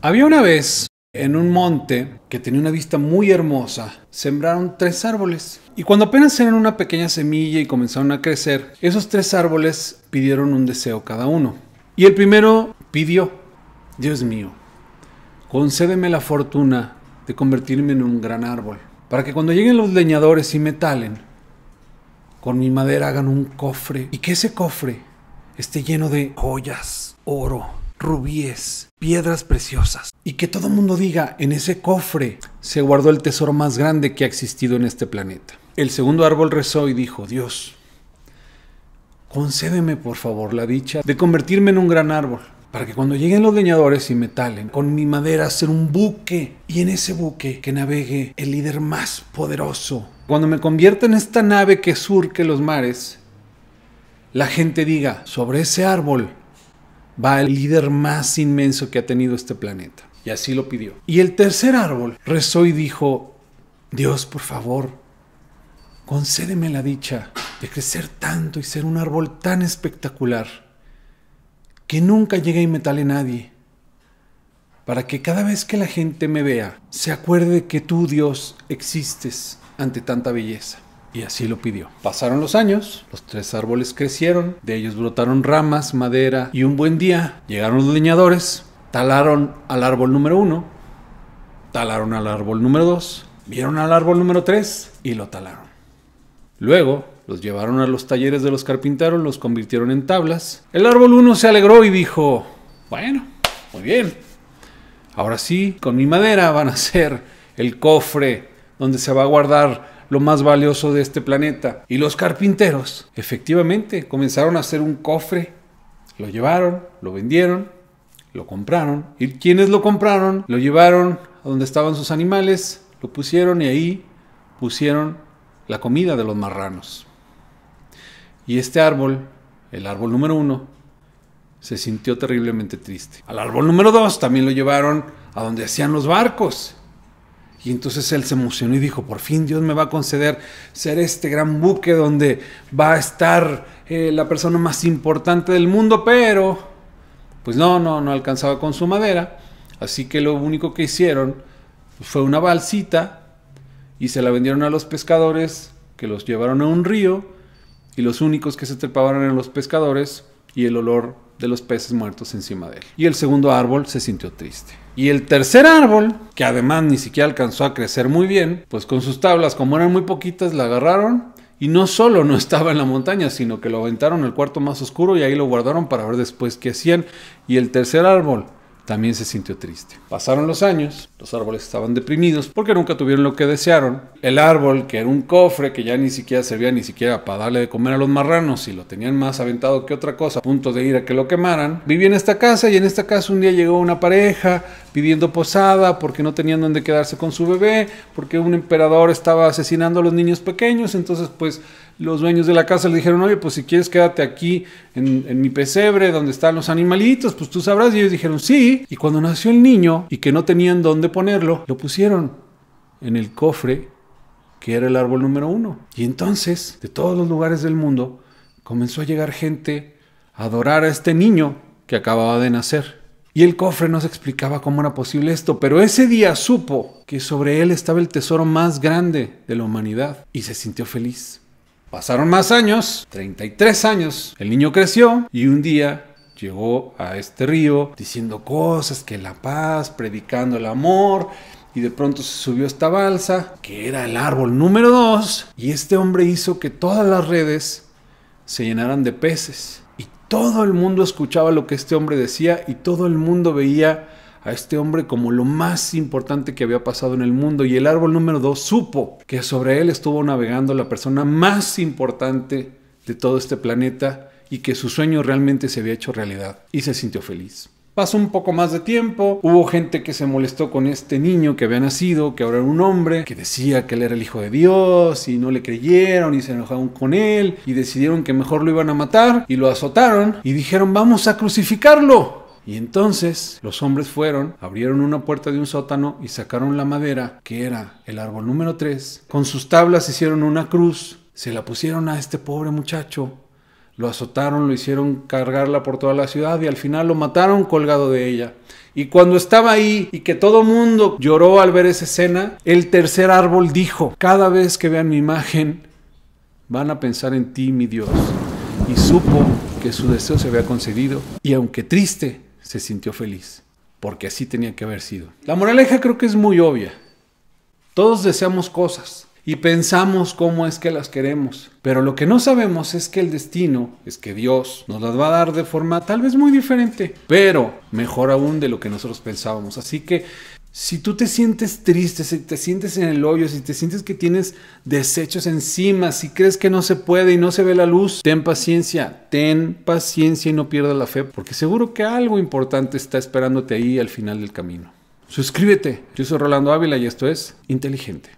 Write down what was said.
Había una vez en un monte que tenía una vista muy hermosa, sembraron tres árboles. Y cuando apenas eran una pequeña semilla y comenzaron a crecer, esos tres árboles pidieron un deseo cada uno. Y el primero pidió, Dios mío, concédeme la fortuna de convertirme en un gran árbol, para que cuando lleguen los leñadores y me talen, con mi madera hagan un cofre y que ese cofre esté lleno de joyas, oro, rubíes, piedras preciosas. Y que todo el mundo diga, en ese cofre se guardó el tesoro más grande que ha existido en este planeta. El segundo árbol rezó y dijo, Dios, concédeme por favor la dicha de convertirme en un gran árbol, para que cuando lleguen los leñadores y me talen, con mi madera hacer un buque, y en ese buque que navegue el líder más poderoso. Cuando me convierta en esta nave que surque los mares, la gente diga, sobre ese árbol va el líder más inmenso que ha tenido este planeta. Y así lo pidió. Y el tercer árbol rezó y dijo, Dios, por favor, concédeme la dicha de crecer tanto y ser un árbol tan espectacular, que nunca llegue y me tale nadie, para que cada vez que la gente me vea, se acuerde que tú, Dios, existes ante tanta belleza. Y así lo pidió. Pasaron los años, los tres árboles crecieron, de ellos brotaron ramas, madera, y un buen día llegaron los leñadores, talaron al árbol número uno, talaron al árbol número dos, vieron al árbol número tres y lo talaron. Luego los llevaron a los talleres de los carpinteros, los convirtieron en tablas. El árbol uno se alegró y dijo, bueno, muy bien. Ahora sí, con mi madera van a ser el cofre donde se va a guardar lo más valioso de este planeta. Y los carpinteros, efectivamente, comenzaron a hacer un cofre, lo llevaron, lo vendieron, lo compraron. Y quienes lo compraron, lo llevaron a donde estaban sus animales, lo pusieron y ahí pusieron la comida de los marranos. Y este árbol, el árbol número uno, se sintió terriblemente triste. Al árbol número dos también lo llevaron a donde hacían los barcos y entonces él se emocionó y dijo, por fin Dios me va a conceder ser este gran buque donde va a estar eh, la persona más importante del mundo, pero pues no, no, no alcanzaba con su madera. Así que lo único que hicieron fue una balsita y se la vendieron a los pescadores que los llevaron a un río y los únicos que se trepaban eran los pescadores y el olor de los peces muertos encima de él. Y el segundo árbol se sintió triste. Y el tercer árbol, que además ni siquiera alcanzó a crecer muy bien, pues con sus tablas, como eran muy poquitas, la agarraron y no solo no estaba en la montaña, sino que lo aventaron al cuarto más oscuro y ahí lo guardaron para ver después qué hacían. Y el tercer árbol, también se sintió triste. Pasaron los años, los árboles estaban deprimidos porque nunca tuvieron lo que desearon. El árbol, que era un cofre que ya ni siquiera servía ni siquiera para darle de comer a los marranos y lo tenían más aventado que otra cosa, a punto de ir a que lo quemaran, vivía en esta casa y en esta casa un día llegó una pareja, pidiendo posada porque no tenían donde quedarse con su bebé, porque un emperador estaba asesinando a los niños pequeños, entonces pues los dueños de la casa le dijeron, oye, pues si quieres quédate aquí en, en, mi pesebre donde están los animalitos, pues tú sabrás. Y ellos dijeron, sí. Y cuando nació el niño y que no tenían dónde ponerlo, lo pusieron en el cofre que era el árbol número uno. Y entonces, de todos los lugares del mundo, comenzó a llegar gente a adorar a este niño que acababa de nacer y el cofre no se explicaba cómo era posible esto, pero ese día supo que sobre él estaba el tesoro más grande de la humanidad y se sintió feliz. Pasaron más años, 33 años, el niño creció y un día llegó a este río diciendo cosas que la paz, predicando el amor, y de pronto se subió esta balsa, que era el árbol número 2, y este hombre hizo que todas las redes se llenaran de peces. Todo el mundo escuchaba lo que este hombre decía y todo el mundo veía a este hombre como lo más importante que había pasado en el mundo y el árbol número dos supo que sobre él estuvo navegando la persona más importante de todo este planeta y que su sueño realmente se había hecho realidad y se sintió feliz. Pasó un poco más de tiempo, hubo gente que se molestó con este niño que había nacido, que ahora era un hombre, que decía que él era el hijo de Dios y no le creyeron y se enojaron con él y decidieron que mejor lo iban a matar y lo azotaron y dijeron vamos a crucificarlo. Y entonces los hombres fueron, abrieron una puerta de un sótano y sacaron la madera, que era el árbol número 3. Con sus tablas hicieron una cruz, se la pusieron a este pobre muchacho lo azotaron, lo hicieron cargarla por toda la ciudad y al final lo mataron colgado de ella. Y cuando estaba ahí y que todo mundo lloró al ver esa escena, el tercer árbol dijo, cada vez que vean mi imagen, van a pensar en ti, mi Dios. Y supo que su deseo se había concedido y aunque triste, se sintió feliz, porque así tenía que haber sido. La moraleja creo que es muy obvia. Todos deseamos cosas, y pensamos cómo es que las queremos. Pero lo que no sabemos es que el destino, es que Dios nos las va a dar de forma tal vez muy diferente, pero mejor aún de lo que nosotros pensábamos. Así que si tú te sientes triste, si te sientes en el hoyo, si te sientes que tienes desechos encima, si crees que no se puede y no se ve la luz, ten paciencia, ten paciencia y no pierdas la fe, porque seguro que algo importante está esperándote ahí al final del camino. Suscríbete. Yo soy Rolando Ávila y esto es Inteligente.